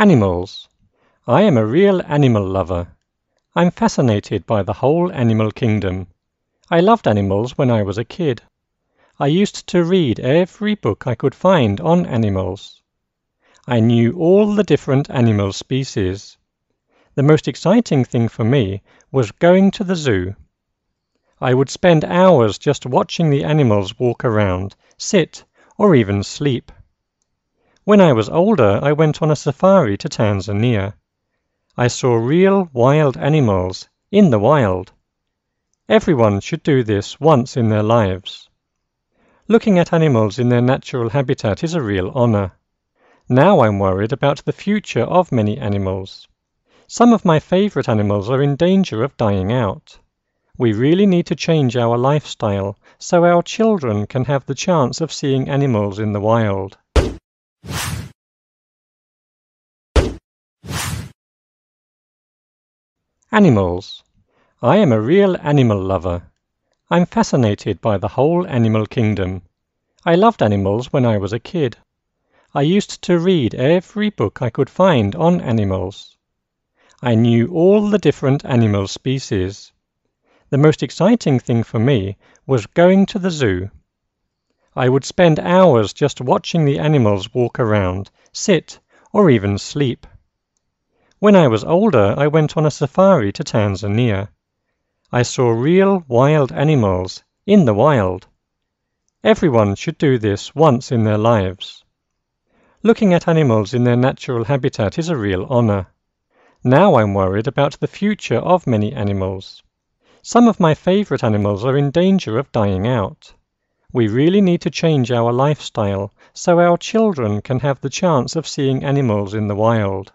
Animals. I am a real animal lover. I'm fascinated by the whole animal kingdom. I loved animals when I was a kid. I used to read every book I could find on animals. I knew all the different animal species. The most exciting thing for me was going to the zoo. I would spend hours just watching the animals walk around, sit, or even sleep. When I was older, I went on a safari to Tanzania. I saw real wild animals in the wild. Everyone should do this once in their lives. Looking at animals in their natural habitat is a real honor. Now I'm worried about the future of many animals. Some of my favorite animals are in danger of dying out. We really need to change our lifestyle so our children can have the chance of seeing animals in the wild. Animals! I am a real animal lover. I'm fascinated by the whole animal kingdom. I loved animals when I was a kid. I used to read every book I could find on animals. I knew all the different animal species. The most exciting thing for me was going to the zoo. I would spend hours just watching the animals walk around, sit, or even sleep. When I was older I went on a safari to Tanzania. I saw real wild animals, in the wild. Everyone should do this once in their lives. Looking at animals in their natural habitat is a real honor. Now I'm worried about the future of many animals. Some of my favorite animals are in danger of dying out. We really need to change our lifestyle so our children can have the chance of seeing animals in the wild.